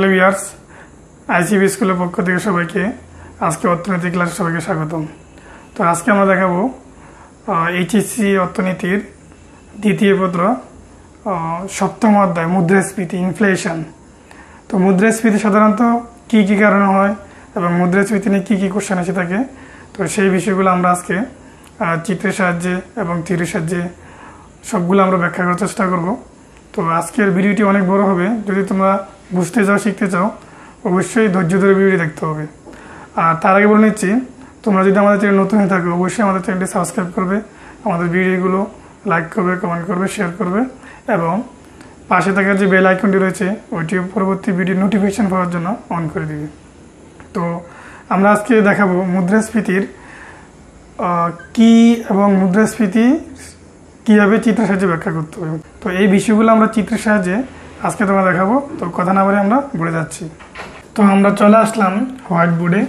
hello years ICB স্কুলের পক্ষ থেকে সবাইকে আজকে অর্থনীতি ক্লাসে সবাইকে স্বাগতম তো আজকে আমরা দেখাবো এইচএসসি অর্থনীতির দ্বিতীয় পত্র সপ্তম অধ্যায় মুদ্রাস্ফীতি ইনফ্লেশন তো মুদ্রাস্ফীতি সাধারণত কী কী কারণে হয় এবং মুদ্রাস্ফীতি নিয়ে কী কী কোশ্চেন এসে থাকে তো সেই বিষয়গুলো আমরা আজকে চিত্রের সাহায্যে এবং থিরির সাহায্যে সবগুলো আমরা ব্যাখ্যা করার চেষ্টা করব তো আজকের ভিডিওটি অনেক বড় হবে যদি তোমরা বুঝতে চাও শিখতে চাও অবশ্যই ধৈর্য ধরে ভিডিও দেখতে হবে আর তার আগে বলে নিচ্ছি তোমরা যদি আমাদের চ্যানেল নতুন হয়ে থাকো অবশ্যই আমাদের চ্যানেলটি সাবস্ক্রাইব করবে আমাদের ভিডিওগুলো লাইক করবে কমেন্ট করবে শেয়ার করবে এবং পাশে থাকার যে বেল আইকনটি রয়েছে ওইটি পরবর্তী ভিডিও নোটিফিকেশান পাওয়ার জন্য অন করে দিবে তো আমরা আজকে দেখাবো মুদ্রাস্ফীতির কি এবং মুদ্রাস্ফীতি কীভাবে চিত্রের সাহায্যে ব্যাখ্যা করতে হবে তো এই বিষয়গুলো আমরা চিত্রের সাহায্যে আজকে তোমরা দেখাবো তো কথা না বলে আমরা বলে যাচ্ছি তো আমরা চলে আসলাম হোয়াইট বোর্ডে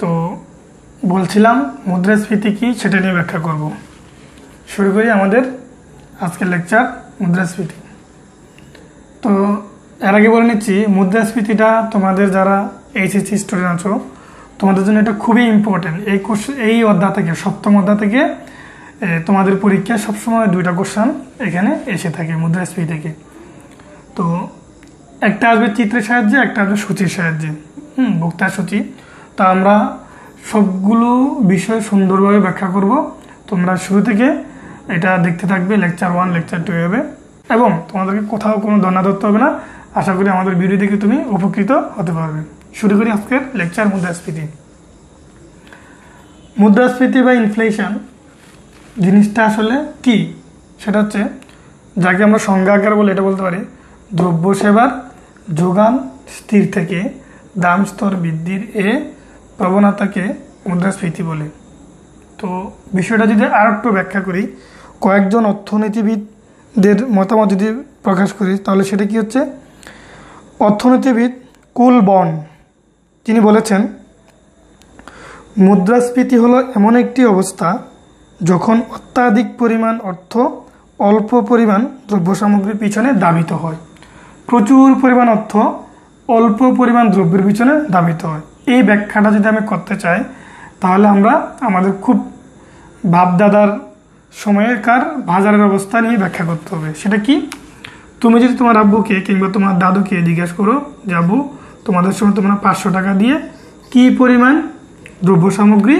তো বলছিলাম মুদ্রাস্ফীতি কি সেটা নিয়ে ব্যাখ্যা করব শুরু করি আমাদের আজকের লেকচার মুদ্রাস্ফীতি তো এর আগে বলে নিচ্ছি মুদ্রাস্ফীতিটা তোমাদের যারা এইচএসসি স্টুডেন্ট আছো তোমাদের জন্য এটা খুবই ইম্পর্টেন্ট এই কোশ্চেন এই অধ্যা থেকে সপ্তম অধ্যা থেকে তোমাদের পরীক্ষা সবসময় দুইটা কোশ্চেন এখানে এসে থাকে মুদ্রাস্ফীতি থেকে তো একটা আসবে চিত্রের সাহায্যে একটা আসবে সূচির সাহায্যে হুম ভোক্তা সূচি তো আমরা সবগুলো বিষয় সুন্দরভাবে ব্যাখ্যা করব তোমরা শুরু থেকে এটা দেখতে থাকবে লেকচার ওয়ান লেকচার টু হবে এবং তোমাদেরকে কোথাও কোনো দণ্ডা ধরতে হবে না আশা করি আমাদের ভিডিও দেখে তুমি উপকৃত হতে পারবে শুরু করি আজকের লেকচার মুদ্রাস্ফীতি মুদ্রাস্ফীতি বা ইনফ্লেশন জিনিসটা আসলে কি সেটা হচ্ছে যাকে আমরা সংজ্ঞা আকার বলে এটা বলতে পারি দ্রব্য সেবার যোগান স্থির থেকে দাম স্তর বৃদ্ধির এ প্রবণতাকে মুদ্রাস্ফীতি বলে তো বিষয়টা যদি আর একটু ব্যাখ্যা করি কয়েকজন অর্থনীতিবিদদের মতামত যদি প্রকাশ করি তাহলে সেটা কি হচ্ছে অর্থনীতিবিদ কুল বন তিনি বলেছেন মুদ্রাস্ফীতি হলো এমন একটি অবস্থা যখন অত্যাধিক পরিমাণ অর্থ অল্প পরিমাণ দ্রব্য সামগ্রীর পিছনে দাবিত হয় প্রচুর পরিমাণ অর্থ অল্প পরিমাণ দ্রব্যের পিছনে দাবিত হয় এই ব্যাখ্যাটা যদি আমি করতে চাই তাহলে আমরা আমাদের খুব বাপদাদার সময়কার বাজারের অবস্থা নিয়ে ব্যাখ্যা করতে হবে সেটা কি তুমি যদি তোমার আব্বুকে কিংবা তোমার দাদুকে জিজ্ঞেস করো যে আব্বু তোমাদের সময় তোমরা পাঁচশো টাকা দিয়ে কি পরিমাণ দ্রব্য সামগ্রী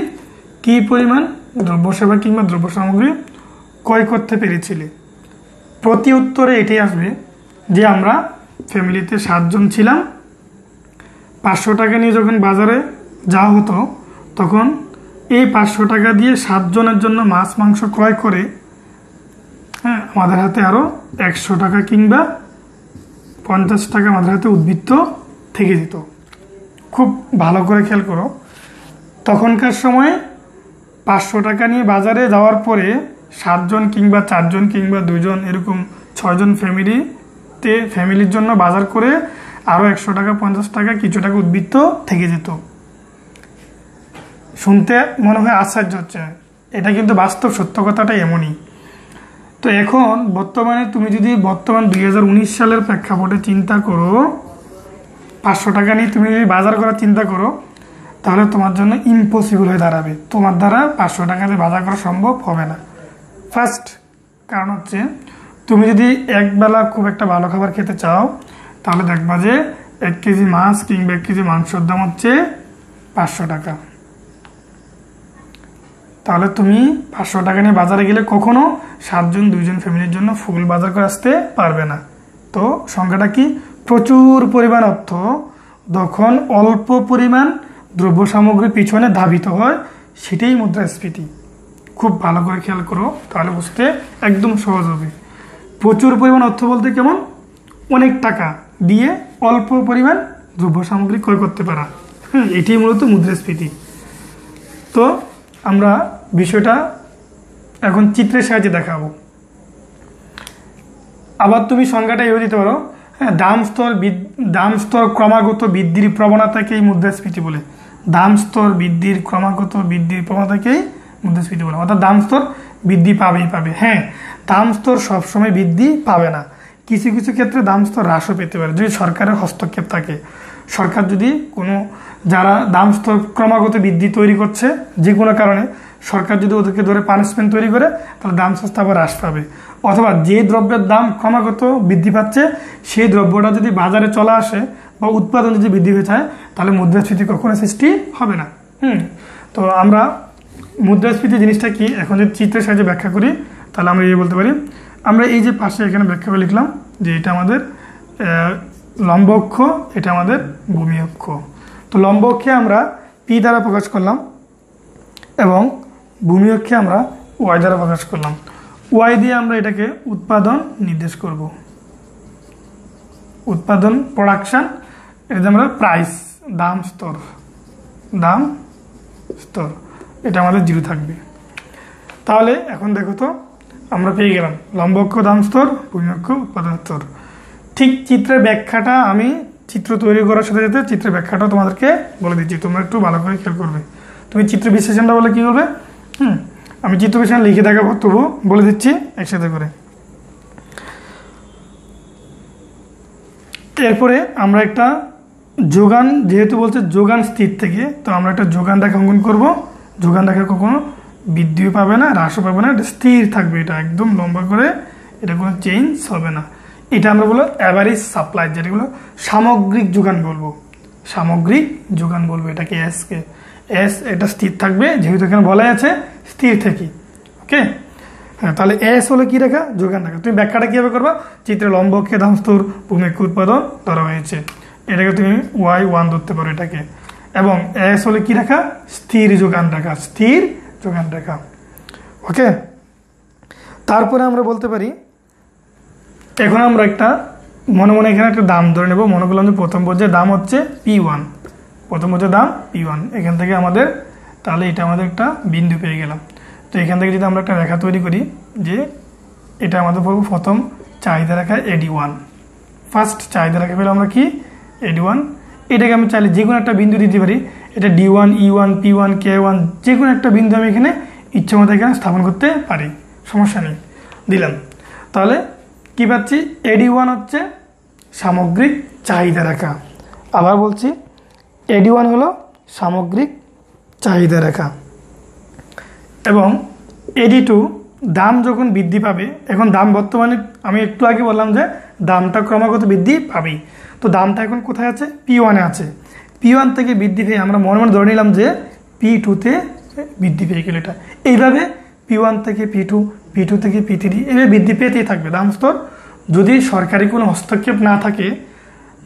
কি পরিমাণ দ্রব্য সেবা কিংবা দ্রব্য সামগ্রী ক্রয় করতে পেরেছিলে প্রতি উত্তরে এটাই আসবে যে আমরা ফ্যামিলিতে সাতজন ছিলাম পাঁচশো টাকা নিয়ে যখন বাজারে যাওয়া হতো তখন এই পাঁচশো টাকা দিয়ে সাতজনের জন্য মাছ মাংস ক্রয় করে হ্যাঁ আমাদের হাতে আরও একশো টাকা কিংবা পঞ্চাশ টাকা আমাদের হাতে উদ্বৃত্ত থেকে যেত খুব ভালো করে খেয়াল করো তখনকার সময়ে পাঁচশো টাকা নিয়ে বাজারে যাওয়ার পরে সাতজন কিংবা চারজন কিংবা দুজন এরকম ছয়জন ফ্যামিলি থাকতে ফ্যামিলির জন্য বাজার করে আরও একশো টাকা পঞ্চাশ টাকা কিছু টাকা উদ্বৃত্ত থেকে যেত শুনতে মনে হয় আশ্চর্য হচ্ছে এটা কিন্তু বাস্তব সত্য কথাটা এমনই তো এখন বর্তমানে তুমি যদি বর্তমান দুই সালের প্রেক্ষাপটে চিন্তা করো পাঁচশো টাকা নিয়ে তুমি যদি বাজার করার চিন্তা করো তাহলে তোমার জন্য ইম্পসিবল হয়ে দাঁড়াবে তোমার দ্বারা পাঁচশো টাকা দিয়ে বাজার করা সম্ভব হবে না ফার্স্ট কারণ হচ্ছে তুমি যদি একবেলা খুব একটা ভালো খাবার খেতে চাও তাহলে দেখবা যে এক কেজি মাছ কিংবা এক কেজি মাংসর দাম হচ্ছে পাঁচশো টাকা তাহলে তুমি পাঁচশো টাকা নিয়ে বাজারে গেলে কখনো সাতজন দুইজন ফ্যামিলির জন্য ফুল বাজার করে আসতে পারবে না তো সংখ্যাটা কি প্রচুর পরিমাণ অর্থ যখন অল্প পরিমাণ দ্রব্য সামগ্রী পিছনে ধাবিত হয় সেটাই মুদ্রাস্ফীতি খুব ভালো করে খেয়াল করো তাহলে বুঝতে একদম সহজ হবে প্রচুর পরিমাণ অর্থ বলতে কেমন অনেক টাকা দিয়ে অল্প পরিমাণ দ্রব্য সামগ্রী ক্রয় করতে পারা হ্যাঁ এটি মূলত মুদ্রাস্ফীতি তো আমরা বিষয়টা এখন চিত্রের সাহায্যে দেখাবো আবার তুমি সংজ্ঞাটা এও দিতে পারো হ্যাঁ দাম স্তর দাম স্তর ক্রমাগত বৃদ্ধির প্রবণতাকেই মুদ্রাস্ফীতি বলে দাম স্তর বৃদ্ধির ক্রমাগত বৃদ্ধির প্রবণতাকেই মুদ্রাস্ফীতি বলে অর্থাৎ দাম স্তর বৃদ্ধি পাবেই পাবে হ্যাঁ দাম স্তর সবসময় বৃদ্ধি পাবে না কিছু কিছু ক্ষেত্রে দাম স্তর হ্রাসও পেতে পারে যদি সরকারের হস্তক্ষেপ থাকে সরকার যদি কোনো যারা দাম স্তর ক্রমাগত বৃদ্ধি তৈরি করছে যে কোনো কারণে সরকার যদি ওদেরকে ধরে পানিশমেন্ট তৈরি করে তাহলে দাম স্তর আবার হ্রাস পাবে অথবা যে দ্রব্যের দাম ক্রমাগত বৃদ্ধি পাচ্ছে সেই দ্রব্যটা যদি বাজারে চলে আসে বা উৎপাদন যদি বৃদ্ধি হয়ে যায় তাহলে মুদ্রাস্ফীতি কখনো সৃষ্টি হবে না হুম তো আমরা মুদ্রাস্ফীতি জিনিসটা কি এখন যদি চিত্রের সাহায্যে ব্যাখ্যা করি তাহলে আমরা এই বলতে পারি আমরা এই যে পাশে এখানে ব্যাখ্যা করে লিখলাম যে এটা আমাদের লম্ব অক্ষ এটা আমাদের ভূমি অক্ষ তো লম্ব অক্ষে আমরা পি দ্বারা প্রকাশ করলাম এবং ভূমি অক্ষে আমরা ওয়াই দ্বারা প্রকাশ করলাম ওয়াই দিয়ে আমরা এটাকে উৎপাদন নির্দেশ করব উৎপাদন প্রোডাকশান এটা আমরা প্রাইস দাম স্তর দাম স্তর এটা আমাদের জিরো থাকবে তাহলে এখন দেখো তো আমরা পেয়ে গেলাম লম্বক্ষ দাম স্তর পূর্ণক্ষ উপাদান স্তর ঠিক চিত্রের ব্যাখ্যাটা আমি চিত্র তৈরি করার সাথে সাথে চিত্রের ব্যাখ্যাটাও তোমাদেরকে বলে দিচ্ছি তোমরা একটু ভালো করে খেয়াল করবে তুমি চিত্র বিশ্লেষণটা বলে কী করবে হুম আমি চিত্র বিশ্লেষণ লিখে দেখাবো তবু বলে দিচ্ছি একসাথে করে এরপরে আমরা একটা যোগান যেহেতু বলছে যোগান স্থির থেকে তো আমরা একটা যোগান রেখা অঙ্কন করবো যোগান রেখা কখনো বৃদ্ধিও পাবে না হ্রাসও পাবে না এটা স্থির থাকবে এটা একদম লম্বা করে এটা কোনো চেঞ্জ হবে না এটা আমরা বলবো অ্যাভারেজ সাপ্লাই যেটাগুলো সামগ্রিক যোগান বলবো সামগ্রিক যোগান বলবো এটাকে এসকে এস এটা স্থির থাকবে যেহেতু এখানে বলা আছে স্থির থেকে ওকে হ্যাঁ তাহলে এস হলো কী রেখা যোগান রেখা তুমি ব্যাখ্যাটা কীভাবে করবো চিত্রে লম্ব খেদাংস্তুর ভূমিকে উৎপাদন ধরা হয়েছে এটাকে তুমি ওয়াই ওয়ান ধরতে পারো এটাকে এবং এস হলে কী রেখা স্থির যোগান রেখা স্থির যোগান রেখা ওকে তারপরে আমরা বলতে পারি এখন আমরা একটা মনে মনে এখানে একটা দাম ধরে নেব মনে করলাম যে প্রথম পর্যায়ে দাম হচ্ছে পি ওয়ান প্রথম পর্যায়ে দাম পি ওয়ান এখান থেকে আমাদের তাহলে এটা আমাদের একটা বিন্দু পেয়ে গেলাম তো এখান থেকে যদি আমরা একটা রেখা তৈরি করি যে এটা আমাদের পড়ব প্রথম চাহিদা রেখা এডি ওয়ান ফার্স্ট চাহিদা রেখা পেলে আমরা কি এডি ওয়ান এটাকে আমি চাইলে যে কোনো একটা বিন্দু দিতে পারি এটা D one E one P one K one যে কোনো একটা বিন্দু আমি এখানে ইচ্ছে মতো এখানে স্থাপন করতে পারি সমস্যা নেই দিলাম তাহলে কি পাচ্ছি এডি ওয়ান হচ্ছে সামগ্রিক চাহিদা রেখা আবার বলছি এডি ওয়ান হলো সামগ্রিক চাহিদা রেখা এবং এডি টু দাম যখন বৃদ্ধি পাবে এখন দাম বর্তমানে আমি একটু আগে বললাম যে দামটা ক্রমাগত বৃদ্ধি পাবেই তো দামটা এখন কোথায় আছে পি ওয়ানে আছে পি ওয়ান থেকে বৃদ্ধি পেয়ে আমরা মনে মনে ধরে নিলাম যে পি টুতে বৃদ্ধি পেয়ে গেল এটা এইভাবে পি ওয়ান থেকে পি টু পি টু থেকে পি থ্রি এভাবে বৃদ্ধি পেতেই থাকবে দাম স্তর যদি সরকারি কোনো হস্তক্ষেপ না থাকে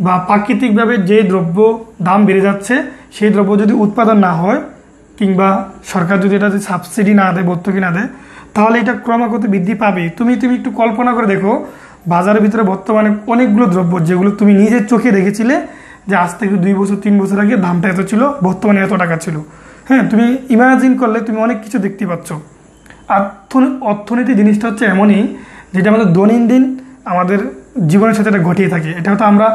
বা প্রাকৃতিকভাবে যে দ্রব্য দাম বেড়ে যাচ্ছে সেই দ্রব্য যদি উৎপাদন না হয় কিংবা সরকার যদি এটা সাবসিডি না দেয় ভর্তুকি না দেয় তাহলে এটা ক্রমাগত বৃদ্ধি পাবে তুমি তুমি একটু কল্পনা করে দেখো বাজারের ভিতরে বর্তমানে অনেকগুলো দ্রব্য যেগুলো তুমি নিজের চোখে দেখেছিলে যে আজ থেকে দুই বছর তিন বছর আগে দামটা এত ছিল বর্তমানে এত টাকা ছিল হ্যাঁ তুমি ইমাজিন করলে তুমি অনেক কিছু দেখতে পাচ্ছ অর্থনীতি জিনিসটা হচ্ছে এমনই যেটা আমাদের দৈনন্দিন আমাদের জীবনের সাথে এটা ঘটিয়ে থাকে এটা হয়তো আমরা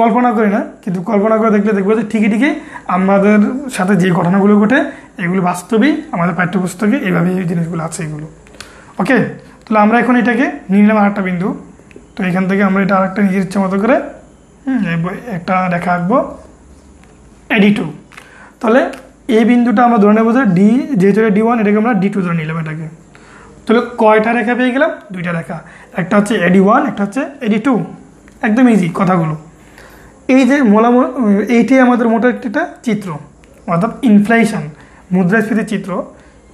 কল্পনা করি না কিন্তু কল্পনা করে দেখলে দেখবো যে ঠিকই ঠিকই আমাদের সাথে যে ঘটনাগুলো ঘটে এগুলো বাস্তবেই আমাদের পাঠ্যপুস্তকে এইভাবেই এই জিনিসগুলো আছে এগুলো ওকে তাহলে আমরা এখন এটাকে নিয়ে নিলাম আরেকটা বিন্দু তো এখান থেকে আমরা এটা আরেকটা নিজের ইচ্ছা মতো করে এই একটা রেখা আঁকবো এডি টু তাহলে এই বিন্দুটা আমরা ধরে নেবো যে ডি যেহেতু ডি ওয়ান এটাকে আমরা ডি টু ধরে নিলাম এটাকে তাহলে কয়টা রেখা পেয়ে গেলাম দুইটা রেখা একটা হচ্ছে এডি ওয়ান একটা হচ্ছে এডি টু একদম ইজি কথাগুলো এই যে মোলাম এইটাই আমাদের মোটা একটা চিত্র অর্থাৎ ইনফ্লেশন মুদ্রাস্ফীতির চিত্র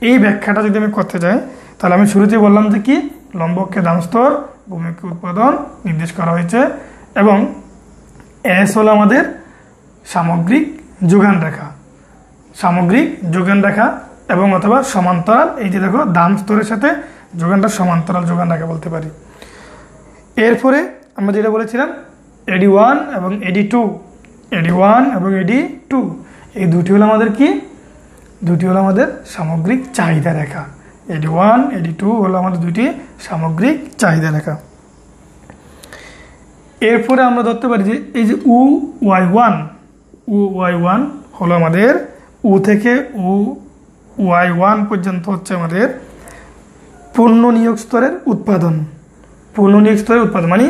এই ব্যাখ্যাটা যদি আমি করতে চাই তাহলে আমি শুরুতেই বললাম যে কি লম্বককে স্তর ভূমিকে উৎপাদন নির্দেশ করা হয়েছে এবং এস হলো আমাদের সামগ্রিক যোগান রেখা সামগ্রিক যোগান রেখা এবং অথবা সমান্তরাল এই যে দেখো দাম স্তরের সাথে যোগানটা সমান্তরাল যোগান রেখা বলতে পারি এরপরে আমরা যেটা বলেছিলাম এডি ওয়ান এবং এডি টু এডি ওয়ান এবং এডি টু এই দুটি হলো আমাদের কি দুটি হলো আমাদের সামগ্রিক চাহিদা রেখা এডি ওয়ান এডি টু হলো আমাদের দুটি সামগ্রিক চাহিদা রেখা এরপরে আমরা ধরতে পারি যে এই যে U Y one U Y one হলো আমাদের উ থেকে উ ওয়াই ওয়ান পর্যন্ত হচ্ছে আমাদের পূর্ণ নিয়োগ স্তরের উৎপাদন পূর্ণ নিয়োগ স্তরের উৎপাদন মানে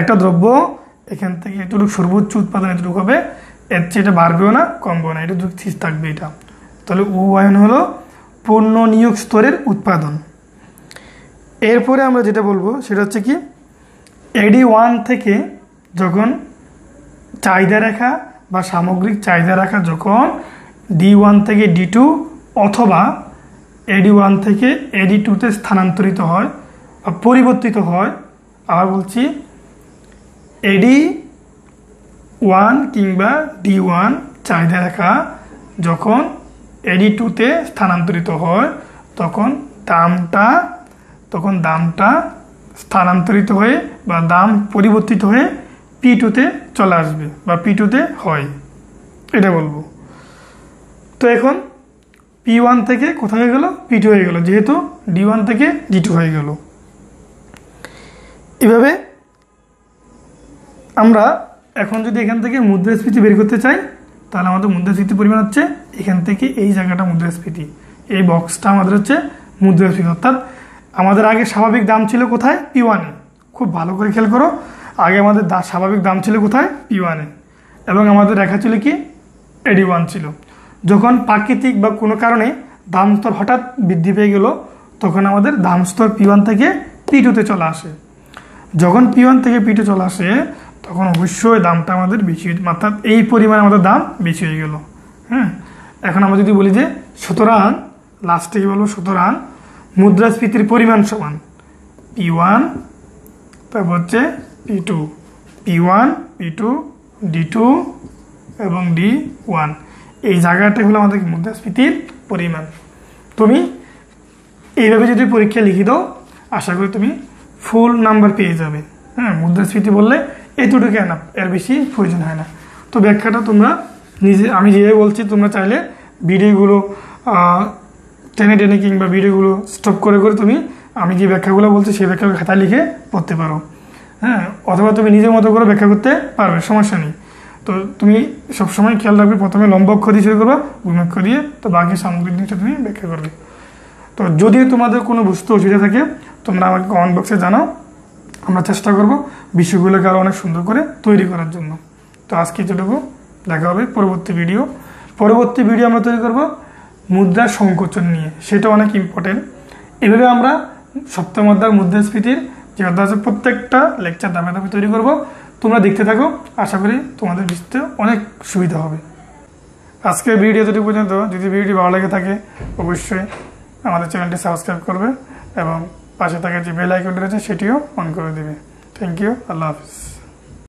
একটা দ্রব্য এখান থেকে এতটুকু সর্বোচ্চ উৎপাদন এতটুকু হবে এর চেয়ে এটা বাড়বেও না কমবেও না এটা স্থির থাকবে এটা তাহলে উ ওয়াইন হলো পণ্য নিয়োগ স্তরের উৎপাদন এরপরে আমরা যেটা বলবো সেটা হচ্ছে কি এডি ওয়ান থেকে যখন চাহিদা রেখা বা সামগ্রিক চাহিদা রেখা যখন ডি ওয়ান থেকে ডি টু অথবা এডি ওয়ান থেকে এডি টুতে স্থানান্তরিত হয় বা পরিবর্তিত হয় আবার বলছি এডি ওয়ান কিংবা ডি ওয়ান চাহিদা রেখা যখন এডি টুতে স্থানান্তরিত হয় তখন দামটা তখন দামটা স্থানান্তরিত হয়ে বা দাম পরিবর্তিত হয়ে পি টুতে চলে আসবে বা পি টুতে হয় এটা বলবো তো এখন পি ওয়ান থেকে কোথায় হয়ে গেল পি টু হয়ে গেল যেহেতু ডি ওয়ান থেকে ডি টু হয়ে গেল এভাবে আমরা এখন যদি এখান থেকে মুদ্রাস্ফীতি বের করতে চাই তাহলে আমাদের মুদ্রাস্ফীতি পরিমাণ হচ্ছে এখান থেকে এই জায়গাটা মুদ্রাস্ফীতি এই বক্সটা আমাদের হচ্ছে মুদ্রাস্ফীতি অর্থাৎ আমাদের আগে স্বাভাবিক দাম ছিল কোথায় পি ওয়ানে খুব ভালো করে খেয়াল করো আগে আমাদের স্বাভাবিক দাম ছিল কোথায় পি ওয়ানে এবং আমাদের রেখা ছিল কি এডি ওয়ান ছিল যখন প্রাকৃতিক বা কোনো কারণে দাম স্তর হঠাৎ বৃদ্ধি পেয়ে গেল তখন আমাদের দাম স্তর পি ওয়ান থেকে পি টুতে চলে আসে যখন পি ওয়ান থেকে পি টু চলে আসে তখন অবশ্যই দামটা আমাদের বেশি অর্থাৎ এই পরিমাণে আমাদের দাম বেশি হয়ে গেল হ্যাঁ এখন আমরা যদি বলি যে সুতরাং লাস্টে কি বলবো সুতরাং মুদ্রাস্ফীতির পরিমাণ সমান পি ওয়ান তারপর হচ্ছে P two P one P two D two এবং ডি ওয়ান এই জায়গাটা হলো আমাদের মুদ্রাস্ফীতির পরিমাণ তুমি এইভাবে যদি পরীক্ষা লিখি দাও আশা করি তুমি ফুল নাম্বার পেয়ে যাবে হ্যাঁ মুদ্রাস্ফীতি বললে এতটুকু না এর বেশি প্রয়োজন হয় না তো ব্যাখ্যাটা তোমরা নিজে আমি যেভাবে বলছি তোমরা চাইলে ভিডিওগুলো টেনে টেনে কিংবা ভিডিওগুলো স্টপ করে করে তুমি আমি যে ব্যাখ্যাগুলো বলছি সেই ব্যাখ্যা খাতা লিখে পড়তে পারো হ্যাঁ অথবা তুমি নিজের মতো করে ব্যাখ্যা করতে পারবে সমস্যা নেই তো তুমি সবসময় খেয়াল রাখবে প্রথমে লম্বক্ষ দিয়ে শুরু করবে ভূমিক্ষ দিয়ে তো বাকি সামগ্রিক জিনিসটা তুমি ব্যাখ্যা করবে তো যদি তোমাদের কোনো বুঝতে অসুবিধা থাকে তোমরা আমাকে কমেন্ট বক্সে জানাও আমরা চেষ্টা করব বিষয়গুলোকে আরও অনেক সুন্দর করে তৈরি করার জন্য তো আজকে যেটুকু দেখা হবে পরবর্তী ভিডিও পরবর্তী ভিডিও আমরা তৈরি করবো মুদ্রার সংকোচন নিয়ে সেটা অনেক ইম্পর্টেন্ট এভাবে আমরা সপ্তম অধ্যায় মুদ্রাস্ফীতির যে অধ্যায় আছে প্রত্যেকটা লেকচার দামে দামে তৈরি করব তোমরা দেখতে থাকো আশা করি তোমাদের বুঝতে অনেক সুবিধা হবে আজকের ভিডিও যদি পর্যন্ত যদি ভিডিওটি ভালো লেগে থাকে অবশ্যই আমাদের চ্যানেলটি সাবস্ক্রাইব করবে এবং পাশে থাকা যে বেল আইকনটি রয়েছে সেটিও অন করে দেবে থ্যাংক ইউ আল্লাহ হাফিজ